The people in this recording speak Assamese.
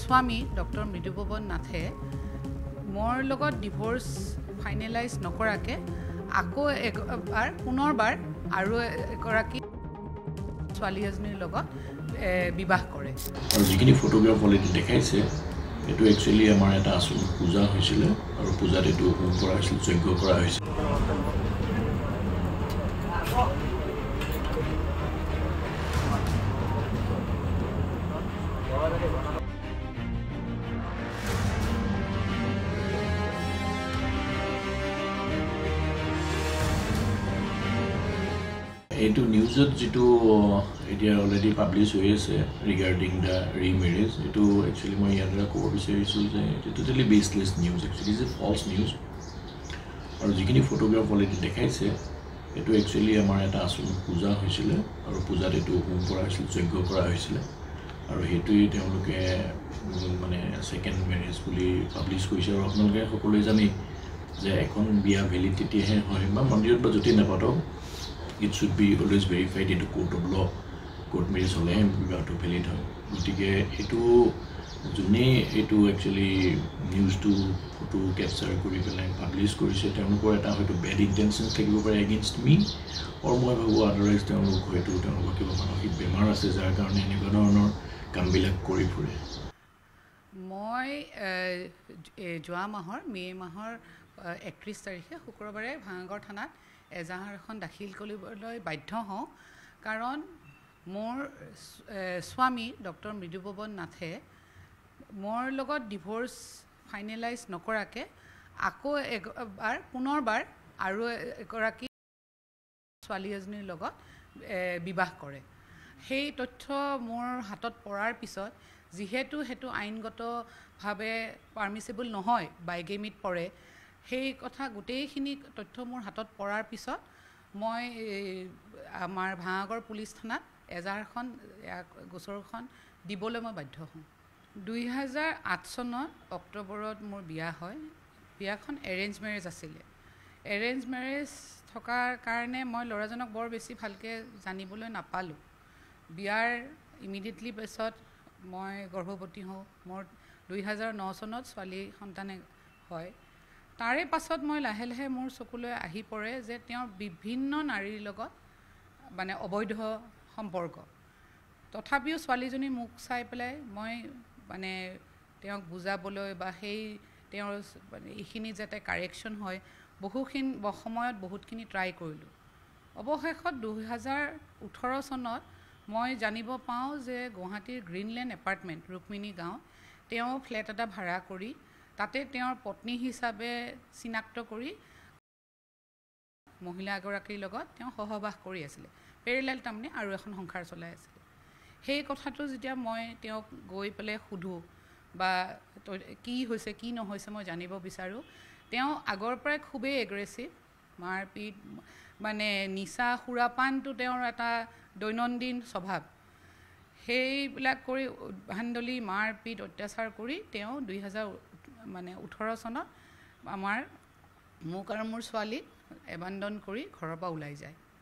স্বামী ডক্টৰ মৃদুপৱন নাথে মোৰ লগত ডিভৰ্চ ফাইনেলাইজ নকৰাকৈ আকৌ এবাৰ পুনৰবাৰ আৰু এগৰাকী ছোৱালী এজনীৰ লগত বিবাহ কৰে আৰু যিখিনি ফটোগ্ৰাফলি দেখাইছে এইটো একচুৱেলি আমাৰ এটা আচল পূজা হৈছিলে আৰু পূজাত এইটো হোম কৰা হৈছিল যজ্ঞ কৰা হৈছিল এইটো নিউজত যিটো এতিয়া অলৰেডি পাব্লিছ হৈ আছে ৰিগাৰ্ডিং দ্য ৰি মেৰেজ এইটো একচুৱেলি মই ইয়াৰ দ্বাৰা ক'ব বিচাৰিছোঁ যে এইটো totally baseless news actually is a false news আৰু যিখিনি ফটোগ্ৰাফ অলৰেডি দেখাইছে এইটো একচুৱেলি আমাৰ এটা আচল পূজা হৈছিলে আৰু পূজাত এইটো হোম কৰা হৈছিল যজ্ঞ কৰা হৈছিলে আৰু সেইটোৱেই তেওঁলোকে মানে ছেকেণ্ড মেৰেজ বুলি পাব্লিছ কৰিছে আৰু আপোনালোকে সকলোৱে জানেই যে এখন বিয়া ভেলিড তেতিয়াহে হয় বা মন্দিৰত বা য'তেই নাপাতক it should be always verified এইটো court of law court marriage হ'লেহে কিবাটো ভেলিড হয় গতিকে এইটো যোনেই এইটো একচুৱেলি নিউজটো ফটো কেপচাৰ কৰি পেলাই পাব্লিছ কৰিছে তেওঁলোকৰ এটা হয়তো বেড ইণ্টেনশ্যন থাকিব পাৰে এগেইনষ্ট মি আৰু মই ভাবোঁ আদাৰৱাইজ তেওঁলোক হয়তো তেওঁলোকৰ কিবা মানসিক বেমাৰ আছে যাৰ কাৰণে এনেকুৱা ধৰণৰ কামবিলাক কৰি ফুৰে মই যোৱা মাহৰ মে' মাহৰ একত্ৰিছ তাৰিখে শুক্ৰবাৰে ভাঙাগৰ থানাত এজাহাৰ এখন দাখিল কৰিবলৈ বাধ্য হওঁ কাৰণ মোৰ স্বামী ডক্টৰ মৃদুপৱন নাথে মোৰ লগত ডিভৰ্চ ফাইনেলাইজ নকৰাকৈ আকৌ এবাৰ পুনৰবাৰ আৰু এগৰাকী ছোৱালী এজনীৰ লগত বিবাহ কৰে সেই তথ্য মোৰ হাতত পৰাৰ পিছত যিহেতু সেইটো আইনগতভাৱে পাৰ্মিচেবল নহয় বাইগেমিত পৰে সেই কথা গোটেইখিনি তথ্য মোৰ হাতত পৰাৰ পিছত মই আমাৰ ভাঙাগড় পুলিচ থানাত এজাহাৰখন গোচৰখন দিবলৈ মই বাধ্য হওঁ দুহেজাৰ আঠ চনত অক্টোবৰত মোৰ বিয়া হয় বিয়াখন এৰেঞ্জ মেৰেজ আছিলে এৰেঞ্জ মেৰেজ থকাৰ কাৰণে মই ল'ৰাজনক বৰ বেছি ভালকৈ জানিবলৈ নাপালোঁ বিয়াৰ ইমিডিয়েটলি পিছত মই গৰ্ভৱতী হওঁ মোৰ দুহেজাৰ ন চনত ছোৱালী সন্তানে হয় তাৰে পাছত মই লাহে লাহে মোৰ চকুলৈ আহি পৰে যে তেওঁৰ বিভিন্ন নাৰীৰ লগত মানে অবৈধ সম্পৰ্ক তথাপিও ছোৱালীজনী মোক চাই পেলাই মই মানে তেওঁক বুজাবলৈ বা সেই তেওঁৰ মানে এইখিনি যাতে কাৰেকশ্যন হয় বহুখিনি সময়ত বহুতখিনি ট্ৰাই কৰিলোঁ অৱশেষত দুহেজাৰ ওঠৰ চনত মই জানিব পাওঁ যে গুৱাহাটীৰ গ্ৰীণলেণ্ড এপাৰ্টমেণ্ট ৰুক্মিণী গাঁও তেওঁ ফ্লেট এটা ভাড়া কৰি তাতে তেওঁৰ পত্নী হিচাপে চিনাক্ত কৰি মহিলা এগৰাকীৰ লগত তেওঁ সহবাস কৰি আছিলে পেৰেলাইল তাৰমানে আৰু এখন সংসাৰ চলাই আছিলে সেই কথাটো যেতিয়া মই তেওঁক গৈ পেলাই সোধোঁ বা কি হৈছে কি নহৈছে মই জানিব বিচাৰোঁ তেওঁ আগৰ পৰাই খুবেই এগ্ৰেছিভ মাৰপিট মানে নিচা সুৰাপানটো তেওঁৰ এটা দৈনন্দিন স্বভাৱ সেইবিলাক কৰি ভাণ্ডলি মাৰ পিট অত্যাচাৰ কৰি তেওঁ দুই হাজাৰ মানে ওঠৰ চনত আমাৰ মোক আৰু মোৰ ছোৱালীক এবান্দন কৰি ঘৰৰ পৰা ওলাই যায়